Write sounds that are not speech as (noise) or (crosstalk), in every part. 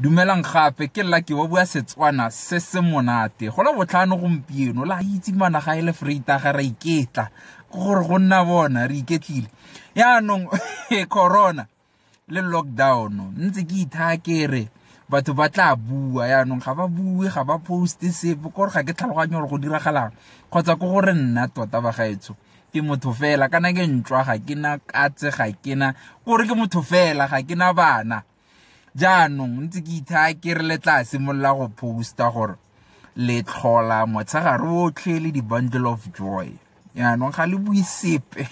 dumelang gape ke lla ke wa bua setswana se se monate go la botlhano gompieno la itse managa ga e le freita ra iketla gore go nna bona re iketlile yaanong (laughs) corona le lockdown ntse ke ithaya ke re batho ba tla bua yaanong ga ba bue ga ba poste sepe kore ga ke tlhaloganye gore go diragalang kgotsa ke gore nna tota ba gaetso ke motho fela kana ke ntswa ga ke na katse ga ke na kore ke motho fela ga ke na bana jaanong ntse ke ithaya ke re le tla simolola go posta gore le tlhola motshegare otlhe le di-bundle of joy jaanong ga le bue sepe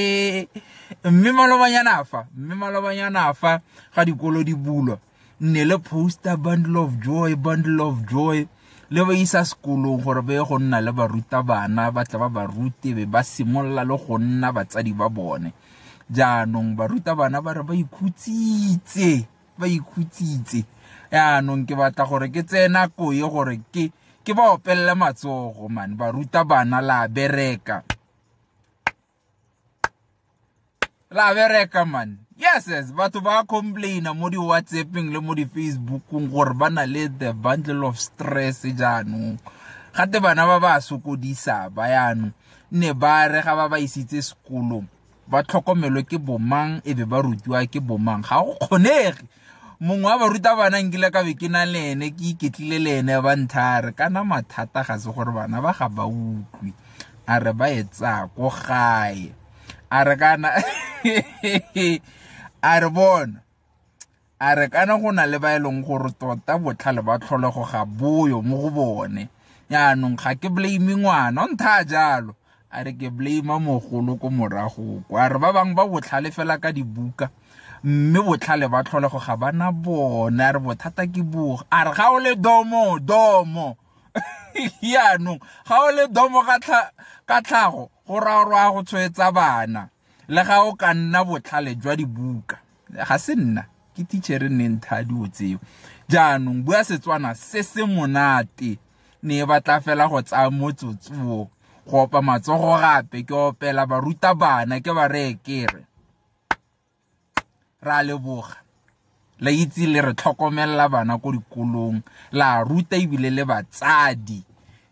(laughs) mme malobanyana fa mme malobanyana fa ga dikolo di bulwa nne le poster bundle of joy bundle of joy le ba isa sekolong gore be go nna le barutabana ba tla ba barute be ba simolola le go nna batsadi ba bone jaanong barutabana ba re ba ikhutsitse ba ikhutsitse yaanong ke batla gore ke tsena koye gore ke ke ba opelele matsogo mane barutabana la bereka la bereka mane yes yes batho ba complaina mo di-whatsapping le mo di-facebookong gore ba na le the bundle of stress jaanong gate bana ba ba sokodisa ba yaanong ne ba re ga ba ba isitse sekolong ba tlhokomelwe ke bomang e be ba rutiwa ke bomang ga go kgonege mongwe wa barutabana nkile ka be ke na le ene ke iketlile le ene ba nthare kana mathata ga se gore bana ba ga ba utlwe a re ba etsa ko gae a re kana (laughs) a re bona a re kana go na le ba e leng gore tota botlhale ba tlholego ga boyo mo go bone yaanong ga ke blame ngwana o ntha jalo a re ke blame mogolo ko morago ko a re ba bangwe ba botlhale fela ka dibuka mme botlhale ba tlholego ga ba na bona a re bothata ke boga a re ga o le domo domo (laughs) yaanong ga o le domo ka tlhago go raya gore a go tshwetsa bana le ga o ka nna botlhale jwa dibuka ga se nna ke tichere nne nthadio tseo jaanong bua setswana se se monate ne e batla fela go tsaya motsotsoo go opa matsogo gape ke opela barutabana ke ba reye kere ra leboga la itse le re tlhokomelela bana ko dikolong la ruta ebile le batsadi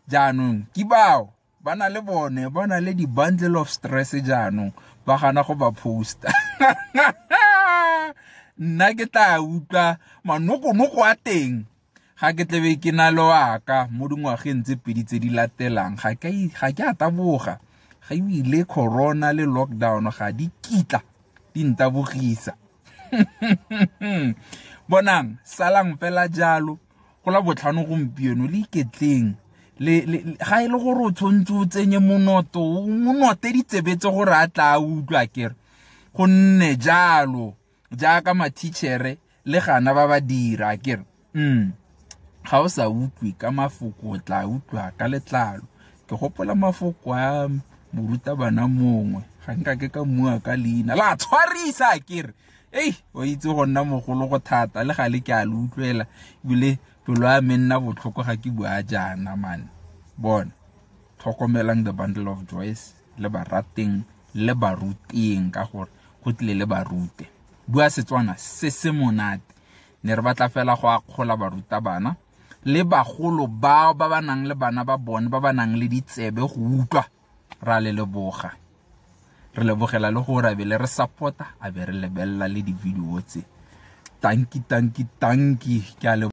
jaanong ke bao ba na le bone ba na le di-bundle of stress jaanong ba gana go ba posta (laughs) nna ke tla utlwa manokonoko a teng ga ke tlebe ke na le aka mo dingwageng tse pedi tse di latelang ga ke a taboga ga ebile corona le lockdown ga di kitla di ntabogisa (laughs) bonang salang fela jalo go la botlhano gompieno le iketleng ga e le gore o tshwanetse o tsenye monoto o note ditsebetse gore a tla a utlwa kere gonne jalo jaaka matitšhere le gana ba ba dira kere mm ga o sa utlwe ka mafoko o tla utlwa ka letlalo ke gopola mafoko a morutabana mongwe ga nka ke ka mmua ka leina la tshwarisa kere ei o itse go nna mogolo go thata le gale ke a le utlwela ebile pelo ya me nna botlhoko ga ke bua jaana mane bona tlhokomelang the bundle of joys le barateng le baruteng ka gore go tlile le barute bua setswana se se monate ne re batla fela go akgola barutabana le bagolo bao ba ba nang le bana ba bone ba ba nang le ditsebe go utlwa ra le leboga re lebogela le gore a be le re supporta a be re lebelela le di-video tse tanki tanki tanki ke a